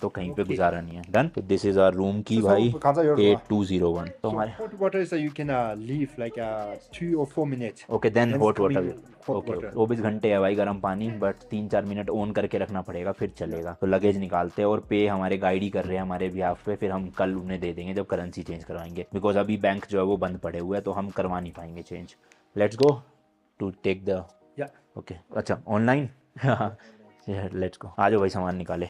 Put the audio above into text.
तो कहीं okay. पे गुजारा नहीं है done this is our room की भाई 8201 तो हमारे hot water is you can leave like 2 और 4 minutes okay then hot water okay चौबीस घंटे है भाई गर्म पानी बट तीन चार मिनट ऑन करके रखना पड़ेगा फिर चलेगा तो लगेज निकालते हैं और पे हमारे गाइड ही कर रहे हैं हमारे बिहाफ पे फिर हम कल उन्हें दे देंगे जब करेंसी चेंज करवाएंगे बिकॉज अभी बैंक जो है वो बंद पड़े हुए हैं तो हम करवा नहीं पाएंगे change let's go to take the okay अच्छा ऑनलाइन लेट्स गो आ जाओ भाई सामान निकाले